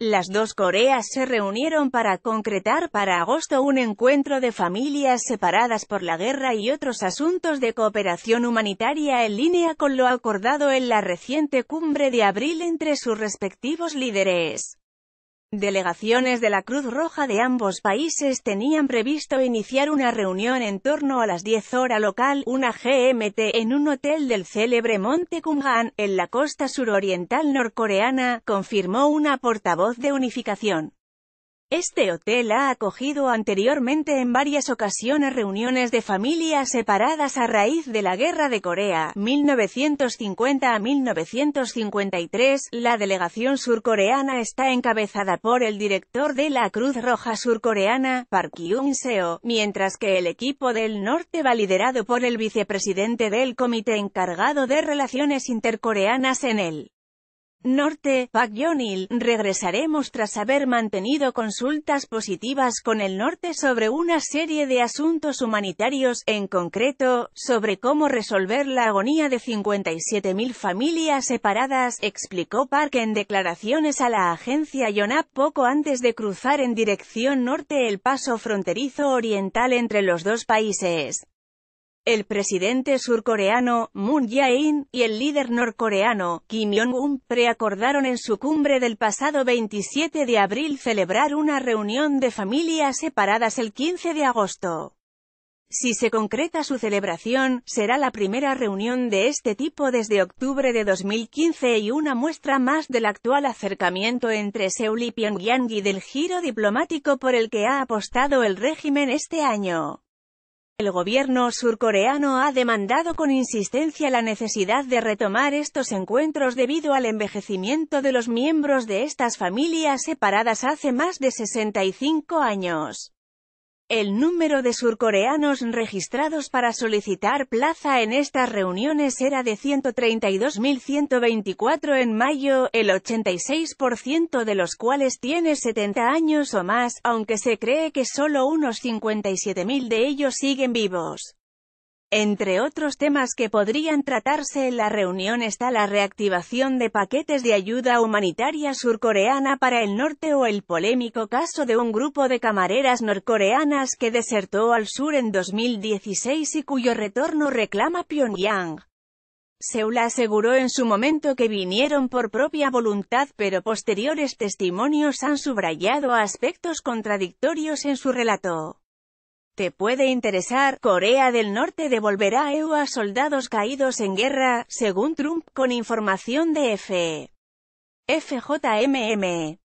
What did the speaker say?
Las dos Coreas se reunieron para concretar para agosto un encuentro de familias separadas por la guerra y otros asuntos de cooperación humanitaria en línea con lo acordado en la reciente cumbre de abril entre sus respectivos líderes. Delegaciones de la Cruz Roja de ambos países tenían previsto iniciar una reunión en torno a las 10 hora local, una GMT, en un hotel del célebre Monte Kumhan, en la costa suroriental norcoreana, confirmó una portavoz de unificación. Este hotel ha acogido anteriormente en varias ocasiones reuniones de familias separadas a raíz de la Guerra de Corea, 1950 a 1953. La delegación surcoreana está encabezada por el director de la Cruz Roja surcoreana, Park Yun seo mientras que el equipo del norte va liderado por el vicepresidente del comité encargado de relaciones intercoreanas en él. Norte, Park Yonil, regresaremos tras haber mantenido consultas positivas con el norte sobre una serie de asuntos humanitarios, en concreto, sobre cómo resolver la agonía de 57.000 familias separadas, explicó Park en declaraciones a la agencia Yonap poco antes de cruzar en dirección norte el paso fronterizo oriental entre los dos países el presidente surcoreano Moon Jae-in y el líder norcoreano Kim Jong-un preacordaron en su cumbre del pasado 27 de abril celebrar una reunión de familias separadas el 15 de agosto. Si se concreta su celebración, será la primera reunión de este tipo desde octubre de 2015 y una muestra más del actual acercamiento entre Seúl y Pyongyang y del giro diplomático por el que ha apostado el régimen este año. El gobierno surcoreano ha demandado con insistencia la necesidad de retomar estos encuentros debido al envejecimiento de los miembros de estas familias separadas hace más de 65 años. El número de surcoreanos registrados para solicitar plaza en estas reuniones era de 132.124 en mayo, el 86% de los cuales tiene 70 años o más, aunque se cree que solo unos 57.000 de ellos siguen vivos. Entre otros temas que podrían tratarse en la reunión está la reactivación de paquetes de ayuda humanitaria surcoreana para el norte o el polémico caso de un grupo de camareras norcoreanas que desertó al sur en 2016 y cuyo retorno reclama Pyongyang. Seúl aseguró en su momento que vinieron por propia voluntad pero posteriores testimonios han subrayado aspectos contradictorios en su relato. Te puede interesar, Corea del Norte devolverá a e EU a soldados caídos en guerra, según Trump, con información de F. FJMM.